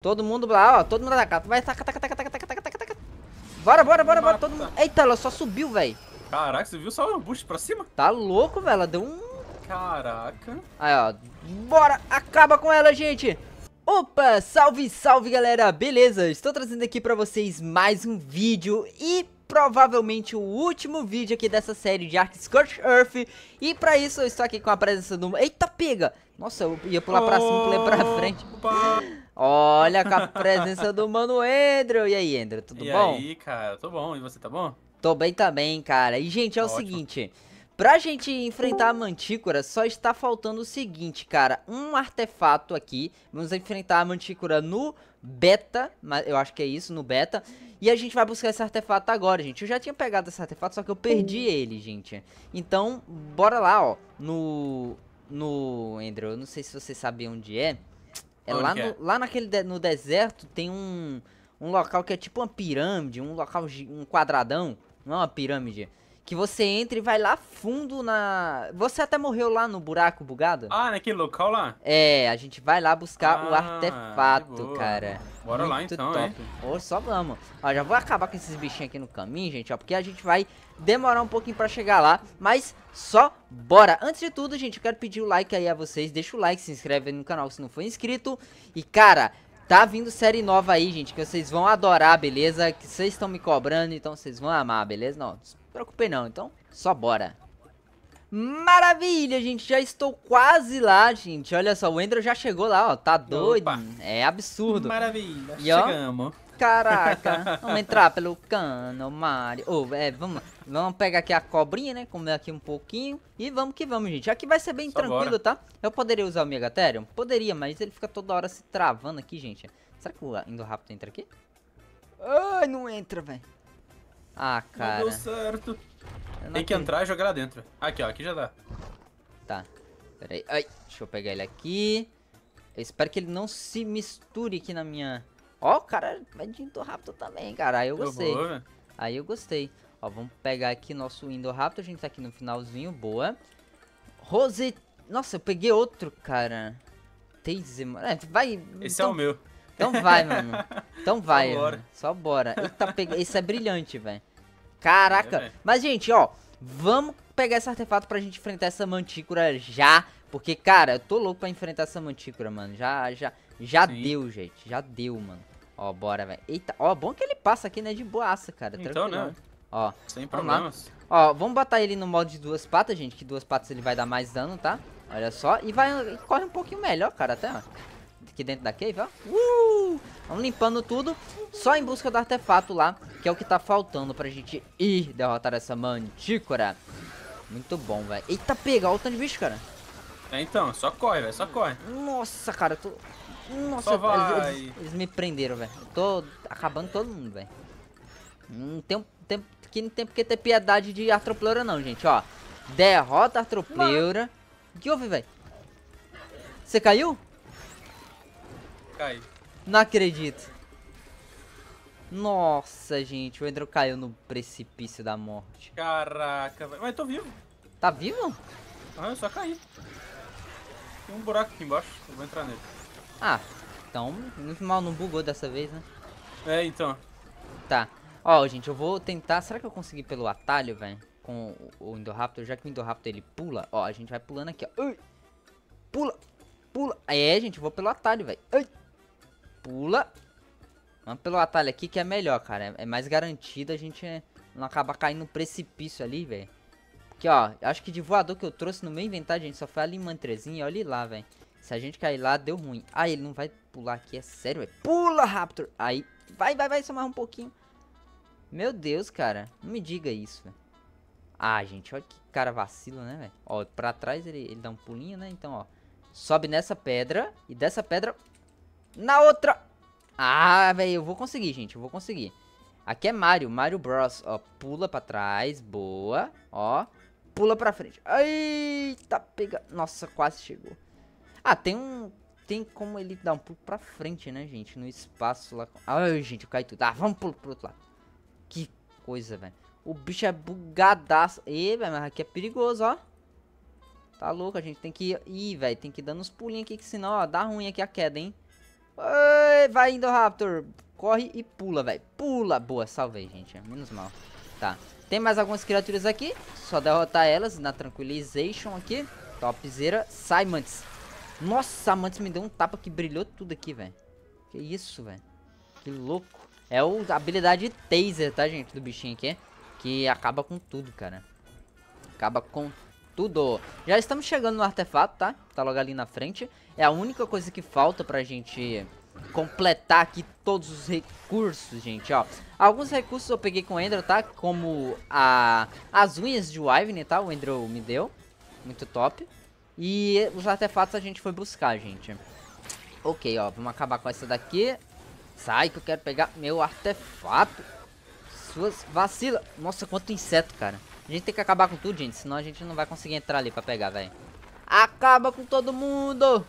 Todo mundo lá, ó. Todo mundo atacado. Vai, taca, taca, taca, taca, taca, taca, taca, taca. Bora, bora, bora, bora. Todo mundo. Eita, ela só subiu, velho. Caraca, você viu só o boost pra cima? Tá louco, velho. Ela deu um. Caraca. Aí, ó. Bora, acaba com ela, gente. Opa, salve, salve, galera. Beleza, estou trazendo aqui pra vocês mais um vídeo e provavelmente o último vídeo aqui dessa série de Ark Scorch Earth. E pra isso eu estou aqui com a presença do... Eita, pega! Nossa, eu ia pular pra cima, pular pra frente. Opa. Olha com a presença do mano Andrew. E aí, Andrew, tudo e bom? E aí, cara, tô bom. E você tá bom? Tô bem também, cara. E, gente, é Ótimo. o seguinte. Pra gente enfrentar a Mantícora, só está faltando o seguinte, cara. Um artefato aqui. Vamos enfrentar a Mantícora no beta. Eu acho que é isso, no beta. E a gente vai buscar esse artefato agora, gente. Eu já tinha pegado esse artefato, só que eu perdi hum. ele, gente. Então, bora lá, ó. No... No... Andrew, eu não sei se você sabe onde é. É lá, no, é? lá naquele de, no deserto tem um, um local que é tipo uma pirâmide, um local, um quadradão. Não é uma pirâmide, que você entra e vai lá fundo na. Você até morreu lá no buraco bugado? Ah, naquele local lá? É, a gente vai lá buscar ah, o artefato, cara. Bora Muito lá então, top. hein? Ô, só vamos. Ó, já vou acabar com esses bichinhos aqui no caminho, gente, ó. Porque a gente vai demorar um pouquinho pra chegar lá. Mas só bora. Antes de tudo, gente, eu quero pedir o like aí a vocês. Deixa o like, se inscreve no canal se não for inscrito. E, cara, Tá vindo série nova aí, gente, que vocês vão adorar, beleza? Que vocês estão me cobrando, então vocês vão amar, beleza? Não, preocupei não, então só bora. Maravilha, gente, já estou quase lá, gente. Olha só, o Ender já chegou lá, ó, tá doido. Opa. É absurdo. Maravilha, e, ó, chegamos. Caraca, vamos entrar pelo cano, Mario. Oh, é, vamos, vamos pegar aqui a cobrinha, né? Comer aqui um pouquinho. E vamos que vamos, gente. Aqui vai ser bem Só tranquilo, bora. tá? Eu poderia usar o Megatherium? Poderia, mas ele fica toda hora se travando aqui, gente. Será que o Indo Rápido entra aqui? Ai, não entra, velho. Ah, cara. Não deu certo. Não Tem que entrar e jogar lá dentro. Aqui, ó. Aqui já dá. Tá. Pera aí. Ai, deixa eu pegar ele aqui. Eu espero que ele não se misture aqui na minha... Ó, o cara vai de Indo rápido também, cara. Aí eu gostei. aí eu gostei. Ó, vamos pegar aqui nosso Indo rápido. A gente tá aqui no finalzinho. Boa. Rose... Nossa, eu peguei outro, cara. Taser, mano. É, vai... Esse então... é o meu. Então vai, mano. Então vai, Só bora. Mano. Só bora. Eita, pega... Esse é brilhante, velho. Caraca. É, é, Mas, gente, ó, vamos pegar esse artefato pra gente enfrentar essa mantícora já. Porque, cara, eu tô louco pra enfrentar essa mantícora, mano. Já, já, já Sim. deu, gente. Já deu, mano. Ó, bora, velho. Eita, ó, bom que ele passa aqui, né, de boaça, cara. Então, Tranquilo. né? né? Ó, Sem problemas. Lá. Ó, vamos botar ele no modo de duas patas, gente, que duas patas ele vai dar mais dano, tá? Olha só, e vai, e corre um pouquinho melhor, cara, até, ó aqui dentro da cave, ó. Uh! Vamos limpando tudo, só em busca do artefato lá, que é o que tá faltando pra gente ir derrotar essa mantícora. Muito bom, velho. Eita, pegar o tanto de bicho, cara. É, então, só corre, velho, só corre. Nossa, cara, eu tô... Nossa, vai Eles, eles, me prenderam, velho. tô acabando todo mundo, velho. Não tem, tem, aqui não tem porque ter piedade de Artropleura não, gente, ó. Derrota Artropleura. O que houve, velho? Você caiu? Caiu. Não acredito. Nossa, gente, o Andrew caiu no precipício da morte. Caraca, velho. Mas eu tô vivo. Tá vivo? Ah, eu só caí. Tem um buraco aqui embaixo, eu vou entrar nele. Ah, então, muito mal não bugou dessa vez, né? É, então. Tá. Ó, gente, eu vou tentar... Será que eu consegui pelo atalho, velho? Com o Indoraptor, já que o Indoraptor ele pula. Ó, a gente vai pulando aqui, ó. Ui! Pula! Pula! É, gente, eu vou pelo atalho, velho pula. Vamos pelo atalho aqui que é melhor, cara. É, é mais garantido a gente não acabar caindo no precipício ali, velho. Porque, ó, acho que de voador que eu trouxe no meu inventário, gente, só foi em mantrezinha. Olha lá, velho. Se a gente cair lá, deu ruim. Ah, ele não vai pular aqui, é sério, velho. Pula, Raptor. Aí, vai, vai, vai, somar um pouquinho. Meu Deus, cara. Não me diga isso, velho. Ah, gente, olha que cara vacilo, né, velho? Ó, pra trás ele, ele dá um pulinho, né? Então, ó. Sobe nessa pedra. E dessa pedra na outra... Ah, velho, eu vou conseguir, gente. Eu vou conseguir. Aqui é Mario. Mario Bros. Ó, pula pra trás. Boa. Ó. Pula pra frente. Eita, pega... Nossa, quase chegou. Ah, tem um... Tem como ele dar um pulo pra frente, né, gente? No espaço lá. Ai, gente, eu caí tudo. Ah, vamos pular pro outro lado. Que coisa, velho. O bicho é bugadaço. e velho, mas aqui é perigoso, ó. Tá louco, a gente tem que... Ih, velho, tem que ir dando uns pulinhos aqui, que senão, ó, dá ruim aqui a queda, hein. Oi, vai indo, Raptor. Corre e pula, velho. Pula. Boa, salvei, gente. Menos mal. Tá. Tem mais algumas criaturas aqui. Só derrotar elas na Tranquilization aqui. Topzera. Sai, Mantis. Nossa, a Mantis me deu um tapa que brilhou tudo aqui, velho. Que isso, velho. Que louco. É a habilidade Taser, tá, gente? Do bichinho aqui. Que acaba com tudo, cara. Acaba com tudo. Já estamos chegando no artefato, tá? Tá logo ali na frente. É a única coisa que falta pra gente completar aqui todos os recursos, gente, ó. Alguns recursos eu peguei com o Ender, tá? Como a, as unhas de Wyvern, tá? O Ender me deu. Muito top. E os artefatos a gente foi buscar, gente. Ok, ó. Vamos acabar com essa daqui. Sai que eu quero pegar meu artefato. Suas vacila. Nossa, quanto inseto, cara. A gente tem que acabar com tudo, gente, senão a gente não vai conseguir entrar ali pra pegar, velho. Acaba com todo mundo!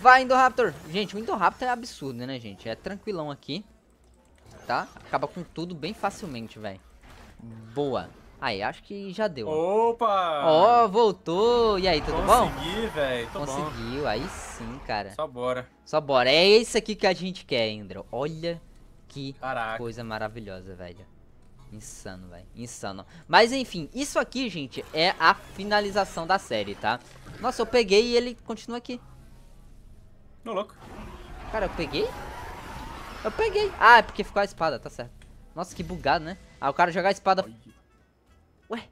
Vai, Indoraptor! Gente, o Indoraptor é absurdo, né, gente? É tranquilão aqui, tá? Acaba com tudo bem facilmente, velho. Boa. Aí, acho que já deu. Opa! Ó, oh, voltou! E aí, tudo Consegui, bom? Consegui, velho. Conseguiu, bom. aí sim, cara. Só bora. Só bora. É esse aqui que a gente quer, Endro. Olha que Caraca. coisa maravilhosa, velho. Insano, velho. Insano. Mas enfim, isso aqui, gente, é a finalização da série, tá? Nossa, eu peguei e ele continua aqui. Não, louco. Cara, eu peguei? Eu peguei. Ah, é porque ficou a espada, tá certo. Nossa, que bugado, né? Ah, o cara jogar a espada... Ah, ué?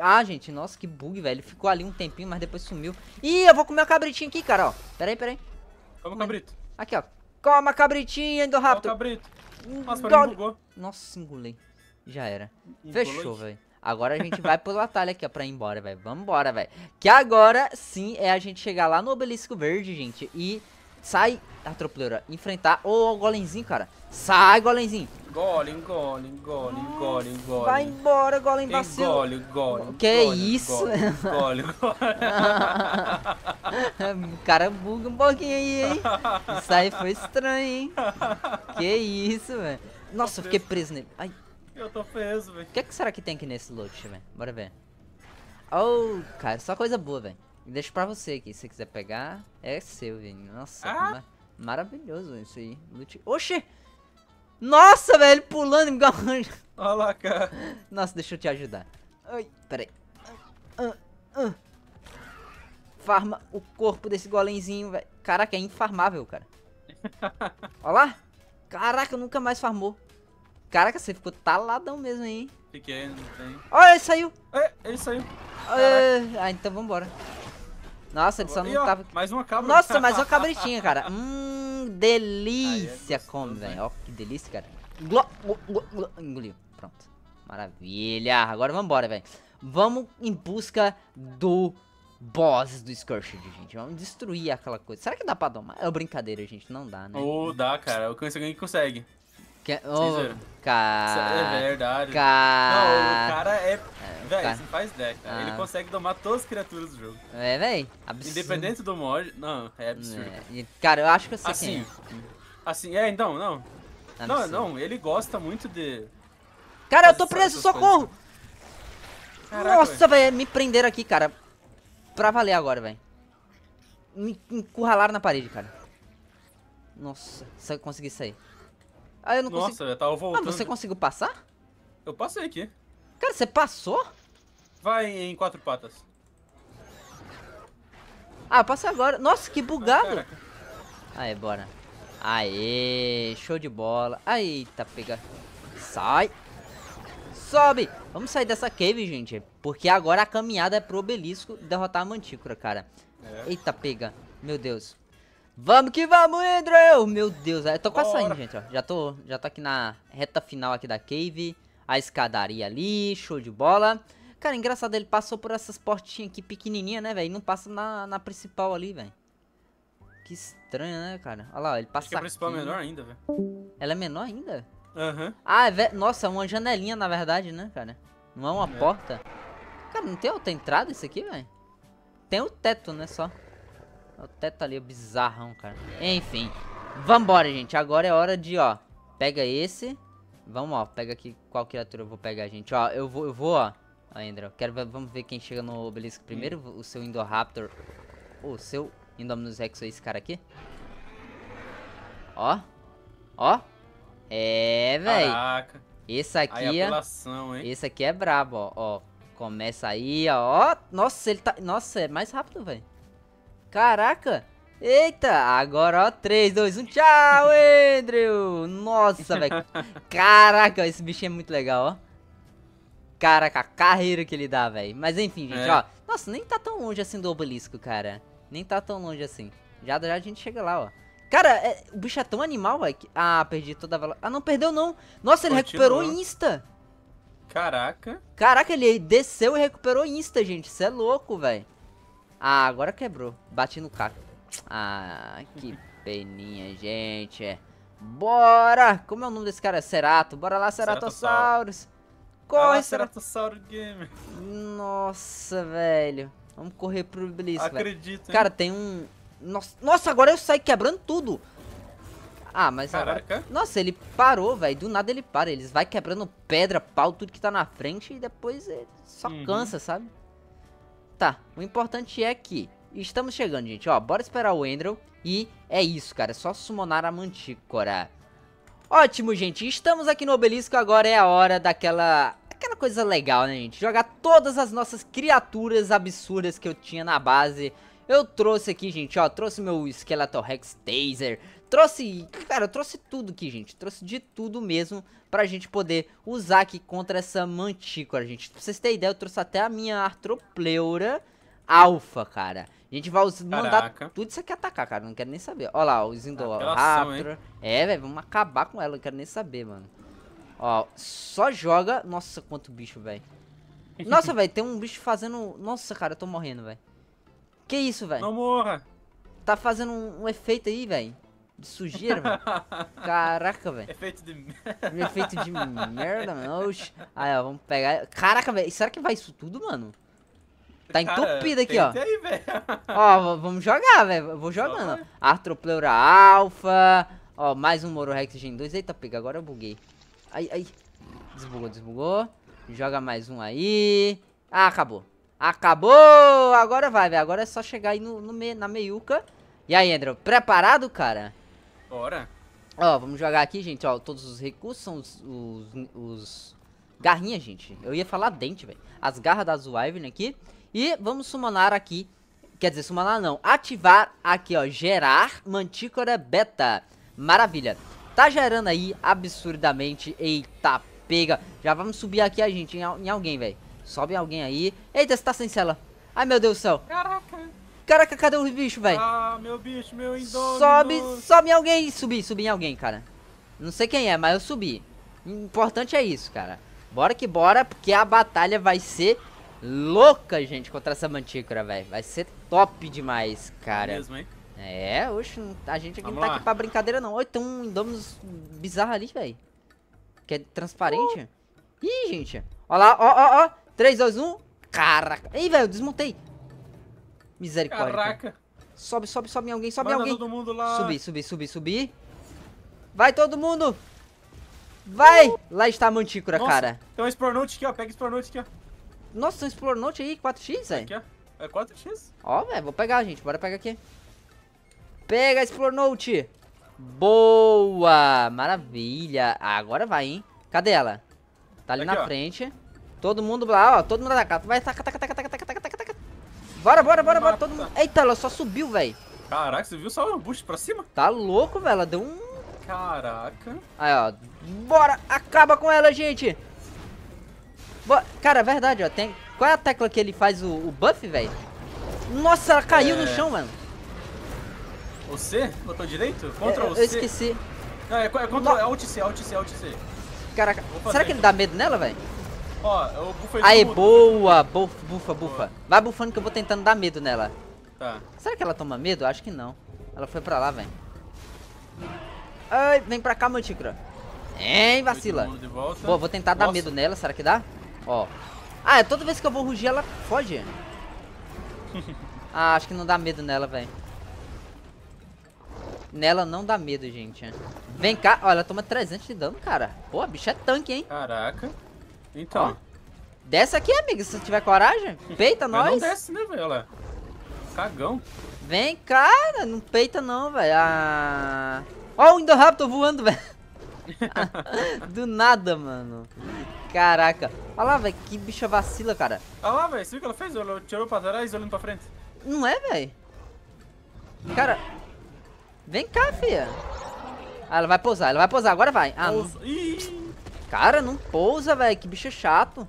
Ah, gente, nossa, que bug, velho. Ficou ali um tempinho, mas depois sumiu. Ih, eu vou comer a cabritinha aqui, cara, ó. peraí, peraí. Toma o cabrito. Aqui, ó. Coma a cabritinha, Toma, Coma cabrito. Nossa, pra mim bugou. Nossa, engolei. Já era. Engolei. Fechou, velho. Agora a gente vai pro atalho aqui, ó, pra ir embora, velho. Vambora, velho. Que agora, sim, é a gente chegar lá no Obelisco Verde, gente, e sai a enfrentar... o golemzinho, cara. Sai, golemzinho. Golem, golem, golem, golem, golem. Vai embora, golem vacilo. Golem, golem. Que golem, isso? Golem, golem. o cara buga um pouquinho aí, hein? Isso aí foi estranho, hein? Que isso, velho. Nossa, eu fiquei preso nele. Ai. Eu tô preso, velho. O que, é que será que tem aqui nesse loot, velho? Bora ver. Oh, cara, só coisa boa, velho. Deixa pra você aqui, se você quiser pegar, é seu, velho. Nossa, ah? maravilhoso isso aí. Loot... Oxi! Nossa, velho, pulando igual anjo. Olha lá, cara. Nossa, deixa eu te ajudar. Ai, peraí. Ah, ah. Farma o corpo desse golemzinho, velho. Caraca, é infarmável, cara. Olha lá. Caraca, nunca mais farmou. Caraca, você ficou taladão mesmo, hein? Fiquei, não tem. Olha, ele saiu. É, ele saiu. Ah, ah então vambora. Nossa, ele só não ó, tava... Mais uma cabra. Nossa, mais uma cabritinha, cara. Hum delícia, come é como, velho. Ó, que delícia, cara. Glo, glo, glo, glo, engoliu. Pronto. Maravilha. Agora vambora, velho. Vamos em busca do boss do Scourge, gente. Vamos destruir aquela coisa. Será que dá pra domar? É brincadeira, gente. Não dá, né? Ou oh, dá, cara. É o que alguém consegue. Que... É, oh, cara... É verdade. Cara... Não, o cara é... Véi, cara... Assim, faz deck, cara. Ah. Ele consegue domar todas as criaturas do jogo. É, véi. Absurdo. Independente do mod... Não, é absurdo. É. Cara, eu acho que eu sei assim, quem é. Assim, assim, é, então, não. Absurdo. Não, não, ele gosta muito de... Cara, eu tô preso, socorro! Caraca, Nossa, véi, me prenderam aqui, cara. Pra valer agora, véi. Me encurralaram na parede, cara. Nossa, consegui sair. Ah, eu não Nossa, consigo. eu tava ah, voltando. Ah, você conseguiu passar? Eu passei aqui. Cara, você passou? Vai em quatro patas. Ah, passa agora. Nossa, que bugado. Ah, Aí, bora. Aê, show de bola. Eita, pega. Sai. Sobe. Vamos sair dessa cave, gente. Porque agora a caminhada é pro obelisco derrotar a mantícora, cara. É. Eita, pega. Meu Deus. Vamos que vamos, Andrew! Meu Deus, eu é, tô quase Bora. saindo, gente, ó. Já tô, já tô tá aqui na reta final aqui da cave. A escadaria ali, show de bola. Cara, engraçado, ele passou por essas portinhas aqui pequenininha, né, velho? E Não passa na, na principal ali, velho. Que estranho, né, cara? Olha lá, ele passa Acho que a principal é aqui. é menor ainda, velho. Ela é menor ainda? Aham. Uhum. Ah, é nossa, é uma janelinha, na verdade, né, cara? Não é uma é. porta. Cara, não tem outra entrada isso aqui, velho? Tem o teto, né, só. O teto tá ali é bizarrão, cara. Enfim. Vambora, gente. Agora é hora de, ó. Pega esse. Vamos, ó. Pega aqui qual criatura eu vou pegar, gente. Ó, eu vou, eu vou, ó. Ainda. Quero ver, vamos ver quem chega no obelisco primeiro. Hum. O seu Indoraptor. O seu Indominus Rex é esse cara aqui. Ó. Ó. É, velho. Caraca. Esse aqui é... Esse aqui é brabo, ó. ó. Começa aí, ó. Nossa, ele tá... Nossa, é mais rápido, velho. Caraca! Eita, agora ó, 3, 2, 1, tchau, Andrew! Nossa, velho. Caraca, esse bicho é muito legal, ó. Caraca, a carreira que ele dá, velho. Mas enfim, gente, é. ó. Nossa, nem tá tão longe assim do obelisco, cara. Nem tá tão longe assim. Já, já a gente chega lá, ó. Cara, é, o bicho é tão animal, velho. Que... Ah, perdi toda a velocidade. Ah, não perdeu, não. Nossa, ele Continuou. recuperou insta. Caraca. Caraca, ele desceu e recuperou insta, gente. Isso é louco, velho. Ah, agora quebrou. Bati no caco. Ah, que peninha, gente. Bora! Como é o nome desse cara? Cerato. Bora lá, Ceratossauros. Corre, ah, Ceratossauro Gamer. Nossa, velho. Vamos correr pro Iblisco, Acredito, Cara, tem um... Nossa, nossa, agora eu saí quebrando tudo. Ah, mas Caraca. Agora... Nossa, ele parou, velho. Do nada ele para. Eles vai quebrando pedra, pau, tudo que tá na frente e depois ele só uhum. cansa, sabe? Tá, o importante é que estamos chegando, gente. Ó, bora esperar o Endrel. E é isso, cara. É só summonar a Mantícora. Ótimo, gente. Estamos aqui no Obelisco. Agora é a hora daquela... Aquela coisa legal, né, gente? Jogar todas as nossas criaturas absurdas que eu tinha na base eu trouxe aqui, gente, ó, trouxe meu Skeletal Rex Taser, trouxe, cara, eu trouxe tudo aqui, gente, trouxe de tudo mesmo pra gente poder usar aqui contra essa Mantícora, gente. Pra vocês terem ideia, eu trouxe até a minha Artropleura Alpha, cara. A gente vai mandar tudo isso aqui atacar, cara, não quero nem saber. Ó lá, o Zindoraptor. É, velho, vamos acabar com ela, não quero nem saber, mano. Ó, só joga... Nossa, quanto bicho, velho. Nossa, velho, tem um bicho fazendo... Nossa, cara, eu tô morrendo, velho. Que isso, velho? Não morra! Tá fazendo um, um efeito aí, velho. De sujeira, velho. Caraca, velho. Efeito de merda. Efeito de merda, mano. Oxi. Aí, ó, vamos pegar. Caraca, velho. Será que vai isso tudo, mano? Tá entupido aqui, ó. Aí, ó, vamos jogar, velho. Vou jogando, ó. Artropleura Alpha. Ó, mais um Rex Gen 2. Eita, pega, agora eu buguei. Ai, ai. Desbugou, desbugou. Joga mais um aí. Ah, acabou. Acabou! Agora vai, velho. Agora é só chegar aí no, no me, na meiuca. E aí, Andrew, preparado, cara? Bora. Ó, vamos jogar aqui, gente, ó. Todos os recursos são os... os, os... Garrinha, gente. Eu ia falar dente, velho. As garras da Zwyvern aqui. E vamos summonar aqui. Quer dizer, summonar não. Ativar aqui, ó. Gerar Mantícora Beta. Maravilha. Tá gerando aí absurdamente. Eita, pega. Já vamos subir aqui a gente em, em alguém, velho. Sobe alguém aí. Eita, você tá sem cela. Ai, meu Deus do céu. Caraca. Caraca, cadê o bicho, velho? Ah, meu bicho, meu indômino. Sobe, sobe em alguém. Subi, subi em alguém, cara. Não sei quem é, mas eu subi. Importante é isso, cara. Bora que bora, porque a batalha vai ser louca, gente, contra essa mantícora, velho. Vai ser top demais, cara. É mesmo, hein? É, oxe, tá, a gente aqui Vamos não tá lá. aqui pra brincadeira, não. Oi, tem um indômino bizarro ali, velho. Que é transparente. Uh! Ih, gente. Olha lá, ó, ó, ó. 3, 2, 1. Caraca. Ei, velho, desmontei. Misericórdia. Caraca. Sobe, sobe, sobe alguém, sobe Manda alguém. todo mundo lá. Subi, subi, subi, subi. Vai todo mundo. Vai. Uh. Lá está a mantícora, Nossa, cara. tem um Explornote aqui, ó. Pega Explornote aqui, ó. Nossa, tem um Explornote aí, 4x, velho. Aqui, ó. É 4x. Ó, velho, vou pegar, gente. Bora pegar aqui. Pega Explornote. Boa. Maravilha. Ah, agora vai, hein. Cadê ela? Tá ali aqui, na ó. frente. Todo mundo lá, ó. Todo mundo da casa. Vai, taca, taca, taca, taca, taca, taca, taca, taca. Bora, bora, bora, bora. Todo mundo. Eita, ela só subiu, velho. Caraca, você viu só o boost pra cima? Tá louco, velho. Ela deu um. Caraca. Aí, ó. Bora! Acaba com ela, gente! Cara, é verdade, ó. Tem... Qual é a tecla que ele faz o, o buff, velho? Nossa, ela caiu é... no chão, mano. O Botou direito? É, contra é, eu esqueci. Não, é, é, contra. é Alt C, Alt C, Alt C. Caraca, será que ele então. dá medo nela, velho? Ó, eu é bufei Aí, boa! Bufa, bufa, bufa. Vai bufando que eu vou tentando dar medo nela. Tá. Será que ela toma medo? Acho que não. Ela foi pra lá, velho. Ai, vem pra cá, mantícora. Hein, vacila. Boa, vou tentar Nossa. dar medo nela. Será que dá? Ó. Ah, é, toda vez que eu vou rugir, ela foge. ah, acho que não dá medo nela, velho. Nela não dá medo, gente. Vem cá. Olha, ela toma 300 de dano, cara. Pô, a bicha é tanque, hein? Caraca. Então. Ó. Desce aqui, amiga, se tiver coragem. Peita nós. Não desce, né, velho? Cagão. Vem, cara. Não peita não, velho. Ah... Ó o Indoraptor voando, velho. Do nada, mano. Caraca. Olha lá, velho. Que bicha vacila, cara. Olha lá, velho. Você viu o que ela fez? Ela tirou pra trás olhando pra frente. Não é, velho? Cara. Vem cá, fia. Ah, ela vai pousar. Ela vai pousar. Agora vai. Ah, Pousa. não. Ih. Cara, não pousa, velho. Que bicho é chato.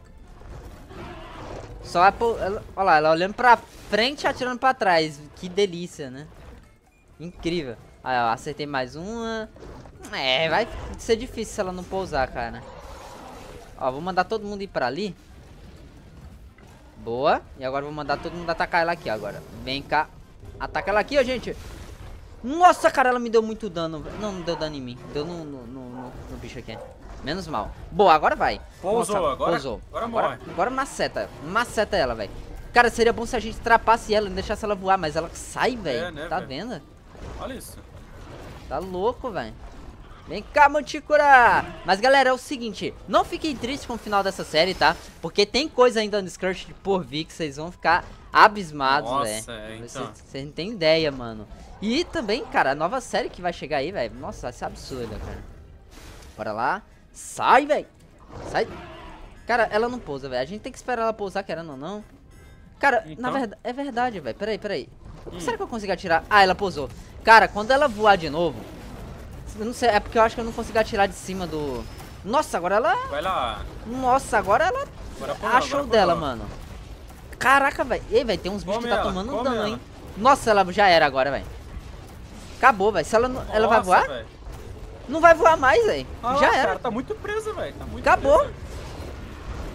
Só é Ela... Olha lá, ela olhando pra frente e atirando pra trás. Que delícia, né? Incrível. Aí, ó, acertei mais uma. É, vai ser difícil se ela não pousar, cara. Ó, vou mandar todo mundo ir pra ali. Boa. E agora vou mandar todo mundo atacar ela aqui, agora. Vem cá. Ataca ela aqui, ó, gente. Nossa, cara, ela me deu muito dano. Não, não deu dano em mim. Deu no, no, no, no bicho aqui. Menos mal. Boa, agora vai. Pousou, Nossa, agora, pousou. agora morre. Agora, agora maceta. Maceta ela, velho. Cara, seria bom se a gente trapasse ela e deixasse ela voar, mas ela sai, é, velho. É, né, tá véio? vendo? Olha isso. Tá louco, velho. Vem cá, Manticura! Mas, galera, é o seguinte. Não fiquem tristes com o final dessa série, tá? Porque tem coisa ainda no scratch por vir que vocês vão ficar abismados, velho. Nossa, véio. é, então. Vocês não tem ideia, mano. E também, cara, a nova série que vai chegar aí, velho. Nossa, vai ser absurda, cara. Bora lá. Sai, velho. Sai. Cara, ela não pousa, velho. A gente tem que esperar ela pousar, querendo ou não. Cara, então? na verdade... É verdade, velho. Peraí, peraí. Hum. Será que eu consigo atirar? Ah, ela pousou. Cara, quando ela voar de novo... não sei, é porque eu acho que eu não consigo atirar de cima do... Nossa, agora ela... Vai lá. Nossa, agora ela... Achou dela, mano. Caraca, velho. Ei, velho, tem uns bichos que tá ela, tomando dano, ela. hein. Nossa, ela já era agora, velho. Acabou, velho. Se ela Nossa, ela vai voar? Véio. Não vai voar mais, velho. Ah, Já era. tá muito presa, velho. Tá muito Acabou.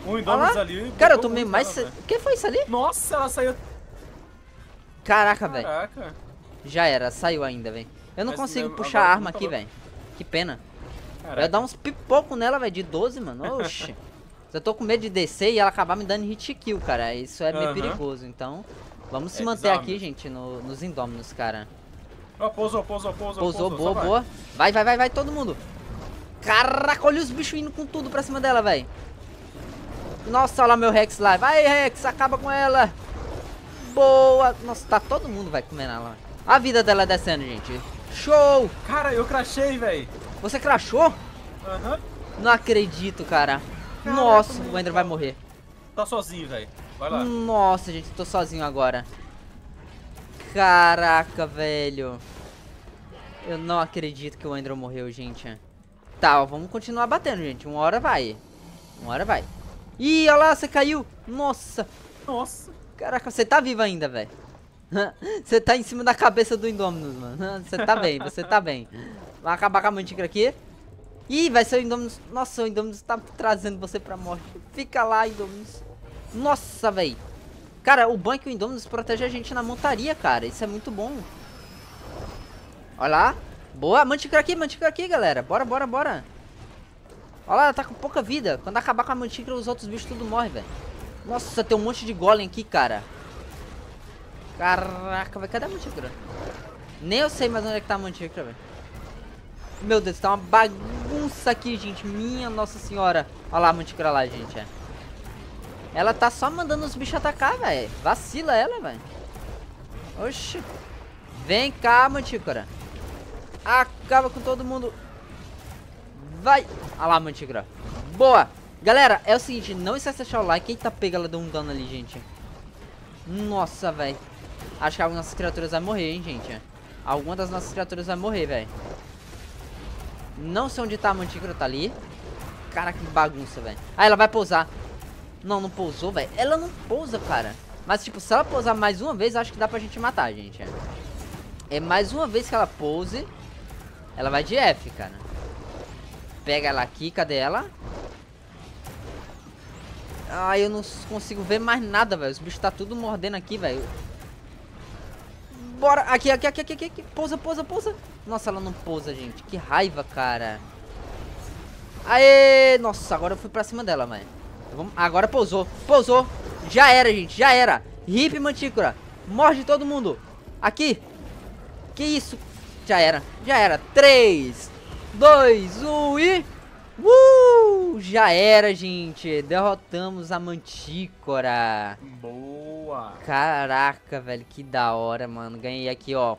um Indominus ah, ali. Cara, eu tomei mais. o que foi isso ali? Nossa, ela saiu. Caraca, velho. Caraca. Já era, saiu ainda, velho. Eu não Mas consigo puxar a arma aqui, velho. Que pena. Caraca. Eu ia dar uns pipoco nela, velho, de 12, mano. Oxi. eu tô com medo de descer e ela acabar me dando hit kill, cara. Isso é meio uh -huh. perigoso. Então, vamos é se manter exame. aqui, gente, no, nos Indominus, cara. Oh, pousou, pousou, pousou. Pousou, boa, boa. Vai, vai, vai, vai, todo mundo. Caraca, olha os bichos indo com tudo pra cima dela, velho. Nossa, olha lá meu Rex lá. Vai, Rex, acaba com ela. Boa. Nossa, tá todo mundo vai comer ela. A vida dela descendo, gente. Show! Cara, eu crachei, velho. Você crachou? Aham. Uhum. Não acredito, cara. Caraca, Nossa, o Ender vai morrer. Tá sozinho, velho. Vai lá. Nossa, gente, tô sozinho agora. Caraca, velho. Eu não acredito que o Andrew morreu, gente. Tá, ó, vamos continuar batendo, gente. Uma hora vai. Uma hora vai. Ih, olha lá, você caiu. Nossa. Nossa. Caraca, você tá vivo ainda, velho. Você tá em cima da cabeça do Indominus, mano. Você tá bem, você tá bem. Vai acabar com a mantícora aqui. Ih, vai ser o Indominus. Nossa, o Indominus tá trazendo você pra morte. Fica lá, Indominus. Nossa, velho. Cara, o bank e o Indominus protege a gente na montaria, cara. Isso é muito bom. Olha lá. Boa, Manticra aqui, mantícora aqui, galera. Bora, bora, bora. Olha lá, ela tá com pouca vida. Quando acabar com a Manticra, os outros bichos tudo morrem, velho. Nossa, tem um monte de golem aqui, cara. Caraca, vai Cadê a Manticra? Nem eu sei mais onde é que tá a Manticra, velho. Meu Deus, tá uma bagunça aqui, gente. Minha Nossa Senhora. Olha lá a Manticra lá, gente. É. Ela tá só mandando os bichos atacar, velho. Vacila ela, velho. Oxi. Vem cá, mantícora. Acaba com todo mundo. Vai. Olha lá, mantícora. Boa. Galera, é o seguinte. Não esquece de deixar o like. Eita, pega, ela deu um dano ali, gente. Nossa, velho. Acho que algumas criaturas vai morrer, hein, gente. Alguma das nossas criaturas vai morrer, velho. Não sei onde tá a mantícora, tá ali. Cara, que bagunça, velho. Ah, ela vai pousar. Não, não pousou, velho. Ela não pousa, cara. Mas, tipo, se ela pousar mais uma vez, acho que dá pra gente matar, gente. É, é mais uma vez que ela pouse, ela vai de F, cara. Pega ela aqui, cadê ela? Ai, eu não consigo ver mais nada, velho. Os bichos tá tudo mordendo aqui, velho. Bora! Aqui, aqui, aqui, aqui, aqui, aqui. Pousa, pousa, pousa. Nossa, ela não pousa, gente. Que raiva, cara. Aê! Nossa, agora eu fui pra cima dela, velho. Vamos... Agora pousou. Pousou. Já era, gente. Já era. Hip Mantícora. Morde todo mundo. Aqui. Que isso? Já era. Já era. 3, 2, 1 e... Uh! Já era, gente. Derrotamos a Mantícora. Boa. Caraca, velho. Que da hora, mano. Ganhei aqui, ó.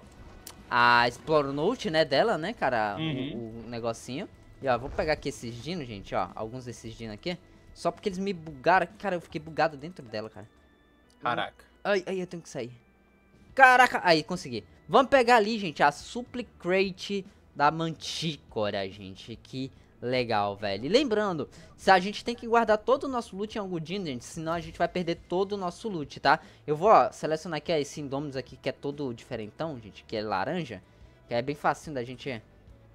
A Exploronaut, né? Dela, né, cara? Uhum. O, o, negocinho. E, ó, vou pegar aqui esses dinos, gente, ó. Alguns desses dinos aqui. Só porque eles me bugaram. Cara, eu fiquei bugado dentro dela, cara. Caraca. Ai, ai, eu tenho que sair. Caraca, aí, consegui. Vamos pegar ali, gente, a Supplicrate da Mantícora, gente. Que legal, velho. E lembrando, a gente tem que guardar todo o nosso loot em Angudin, gente, senão a gente vai perder todo o nosso loot, tá? Eu vou, ó, selecionar aqui esse Indominus aqui, que é todo diferentão, gente, que é laranja. Que é bem facinho da gente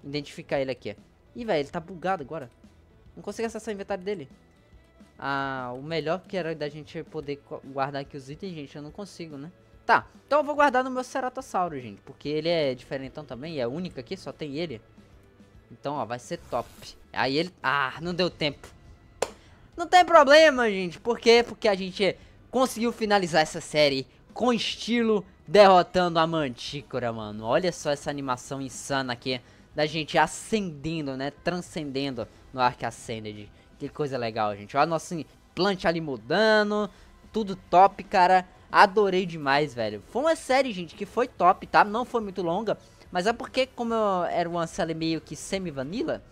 identificar ele aqui. Ih, velho, ele tá bugado agora. Não consigo acessar o inventário dele. Ah, o melhor que era da gente poder guardar aqui os itens, gente, eu não consigo, né? Tá, então eu vou guardar no meu Ceratossauro, gente, porque ele é diferentão também, é único aqui, só tem ele. Então, ó, vai ser top. Aí ele... Ah, não deu tempo. Não tem problema, gente, por quê? Porque a gente conseguiu finalizar essa série com estilo, derrotando a Mantícora, mano. Olha só essa animação insana aqui, da gente ascendendo, né, transcendendo no Arc Ascended. Que coisa legal, gente. Olha nosso plant ali mudando. Tudo top, cara. Adorei demais, velho. Foi uma série, gente, que foi top, tá? Não foi muito longa. Mas é porque, como eu era uma série meio que semi-vanilla,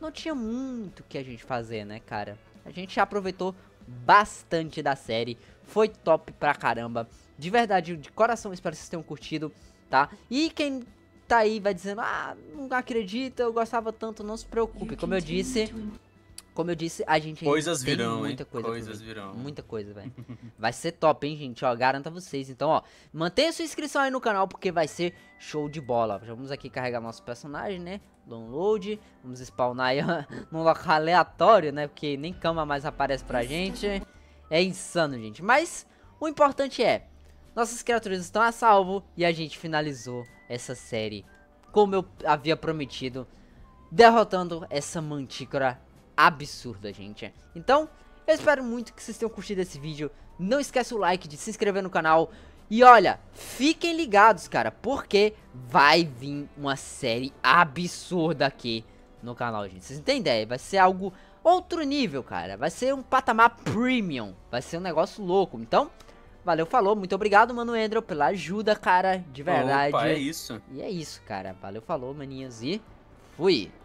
não tinha muito que a gente fazer, né, cara? A gente aproveitou bastante da série. Foi top pra caramba. De verdade, de coração, espero que vocês tenham curtido, tá? E quem tá aí vai dizendo, ah, não acredita, eu gostava tanto, não se preocupe. Como eu disse, como eu disse, a gente coisas tem virão, muita hein? coisa. Coisas virão. Muita coisa, velho. vai ser top, hein, gente? Ó, garanto a vocês. Então, ó, mantenha sua inscrição aí no canal, porque vai ser show de bola. Já vamos aqui carregar nosso personagem, né? Download. Vamos spawnar aí num local aleatório, né? Porque nem cama mais aparece pra gente. É insano, gente. Mas o importante é, nossas criaturas estão a salvo e a gente finalizou essa série, como eu havia prometido, derrotando essa mantícora absurda, gente. Então, eu espero muito que vocês tenham curtido esse vídeo. Não esquece o like, de se inscrever no canal. E olha, fiquem ligados, cara, porque vai vir uma série absurda aqui no canal, gente. Vocês não têm ideia, vai ser algo outro nível, cara. Vai ser um patamar premium, vai ser um negócio louco. Então, valeu, falou, muito obrigado, mano Andrew, pela ajuda, cara, de verdade. Opa, é isso. E é isso, cara. Valeu, falou, maninhos, e fui.